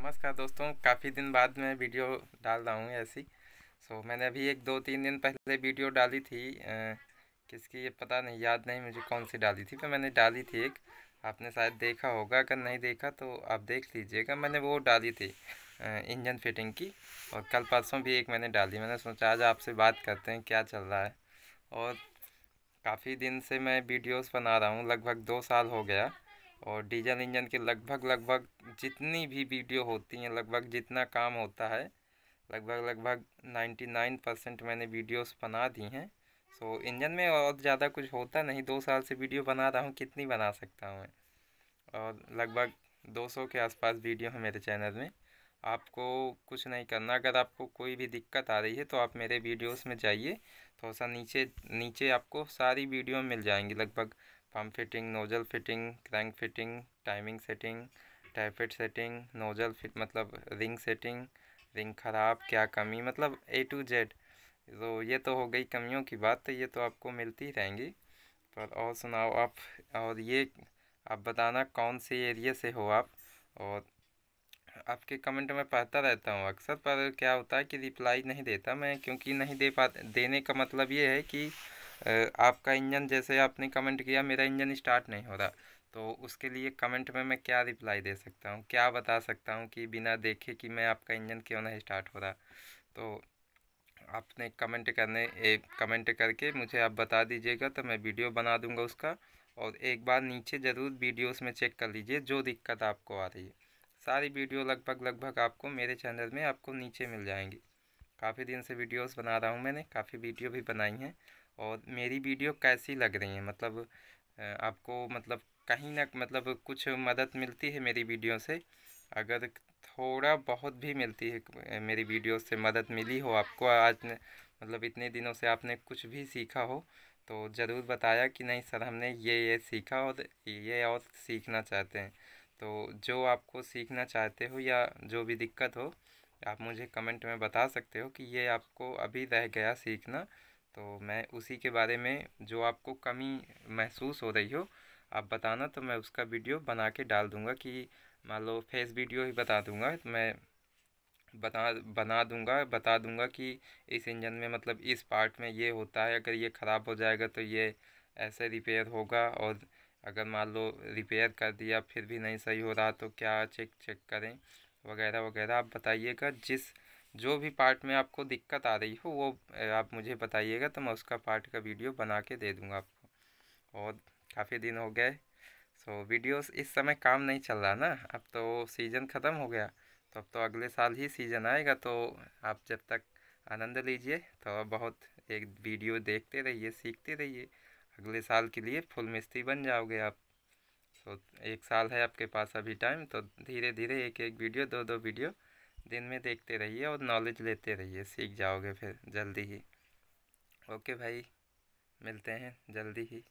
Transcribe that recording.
नमस्कार दोस्तों काफ़ी दिन बाद मैं वीडियो डाल रहा हूँ ऐसी सो so, मैंने अभी एक दो तीन दिन पहले वीडियो डाली थी आ, किसकी ये पता नहीं याद नहीं मुझे कौन सी डाली थी पर मैंने डाली थी एक आपने शायद देखा होगा अगर नहीं देखा तो आप देख लीजिएगा मैंने वो डाली थी इंजन फिटिंग की और कल परसों भी एक मैंने डाली मैंने सोचा आज आपसे बात करते हैं क्या चल रहा है और काफ़ी दिन से मैं वीडियोस बना रहा हूँ लगभग दो साल हो गया और डीजल इंजन के लगभग लगभग जितनी भी वीडियो होती हैं लगभग जितना काम होता है लगभग लगभग नाइन्टी नाइन परसेंट मैंने वीडियोस बना दी हैं सो इंजन में और ज़्यादा कुछ होता नहीं दो साल से वीडियो बना रहा हूँ कितनी बना सकता हूँ मैं और लगभग दो सौ के आसपास वीडियो हैं मेरे चैनल में आपको कुछ नहीं करना अगर आपको कोई भी दिक्कत आ रही है तो आप मेरे वीडियोस में जाइए थोड़ा सा नीचे नीचे आपको सारी वीडियो मिल जाएंगी लगभग pump fitting nozzle fitting crank fitting timing setting tappet setting nozzle fit मतलब रिंग सेटिंग रिंग ख़राब क्या कमी मतलब ए टू जेड तो ये तो हो गई कमियों की बात तो ये तो आपको मिलती ही रहेंगी पर और सुनाओ आप और ये आप बताना कौन से एरिया से हो आप और आपके कमेंट में पढ़ता रहता हूँ अक्सर पर क्या होता है कि रिप्लाई नहीं देता मैं क्योंकि नहीं दे पा देने का मतलब ये है कि आपका इंजन जैसे आपने कमेंट किया मेरा इंजन स्टार्ट नहीं हो रहा तो उसके लिए कमेंट में मैं क्या रिप्लाई दे सकता हूँ क्या बता सकता हूँ कि बिना देखे कि मैं आपका इंजन क्यों नहीं स्टार्ट हो रहा तो आपने कमेंट करने ए, कमेंट करके मुझे आप बता दीजिएगा तो मैं वीडियो बना दूंगा उसका और एक बार नीचे ज़रूर वीडियोज़ में चेक कर लीजिए जो दिक्कत आपको आ रही है सारी वीडियो लगभग लगभग आपको मेरे चैनल में आपको नीचे मिल जाएंगी काफ़ी दिन से वीडियोस बना रहा हूँ मैंने काफ़ी वीडियो भी बनाई हैं और मेरी वीडियो कैसी लग रही है मतलब आपको मतलब कहीं ना मतलब कुछ मदद मिलती है मेरी वीडियो से अगर थोड़ा बहुत भी मिलती है मेरी वीडियो से मदद मिली हो आपको आज मतलब इतने दिनों से आपने कुछ भी सीखा हो तो ज़रूर बताया कि नहीं सर हमने ये ये सीखा और ये और सीखना चाहते हैं तो जो आपको सीखना चाहते हो या जो भी दिक्कत हो आप मुझे कमेंट में बता सकते हो कि ये आपको अभी रह गया सीखना तो मैं उसी के बारे में जो आपको कमी महसूस हो रही हो आप बताना तो मैं उसका वीडियो बना के डाल दूँगा कि मान लो फेस वीडियो ही बता दूँगा तो मैं बता बना दूंगा बता दूंगा कि इस इंजन में मतलब इस पार्ट में ये होता है अगर ये ख़राब हो जाएगा तो ये ऐसे रिपेयर होगा और अगर मान लो रिपेयर कर दिया फिर भी नहीं सही हो रहा तो क्या चेक चेक करें वगैरह वगैरह आप बताइएगा जिस जो भी पार्ट में आपको दिक्कत आ रही हो वो आप मुझे बताइएगा तो मैं उसका पार्ट का वीडियो बना के दे दूँगा आपको और काफ़ी दिन हो गए सो वीडियोस इस समय काम नहीं चल रहा ना अब तो सीज़न ख़त्म हो गया तो अब तो अगले साल ही सीज़न आएगा तो आप जब तक आनंद लीजिए तो बहुत एक वीडियो देखते रहिए सीखते रहिए अगले साल के लिए फुल मिस्त्री बन जाओगे आप तो एक साल है आपके पास अभी टाइम तो धीरे धीरे एक एक वीडियो दो दो वीडियो दिन में देखते रहिए और नॉलेज लेते रहिए सीख जाओगे फिर जल्दी ही ओके भाई मिलते हैं जल्दी ही